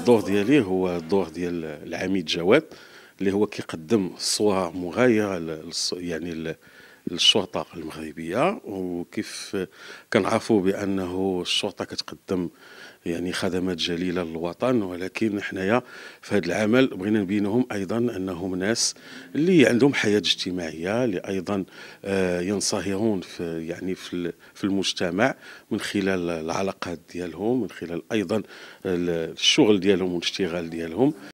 الدور ديالي هو الدور ديال العميد جواد اللي هو كيقدم صوره مغايره يعني للشرطه المغربيه وكيف كنعرفوا بانه الشرطه كتقدم يعني خدمات جليله للوطن ولكن حنايا في هذا العمل بغينا نبينهم ايضا انهم ناس اللي عندهم حياه اجتماعيه اللي ايضا آه، ينصهرون في يعني في المجتمع من خلال العلاقات ديالهم من خلال ايضا الشغل ديالهم والاشتغال ديالهم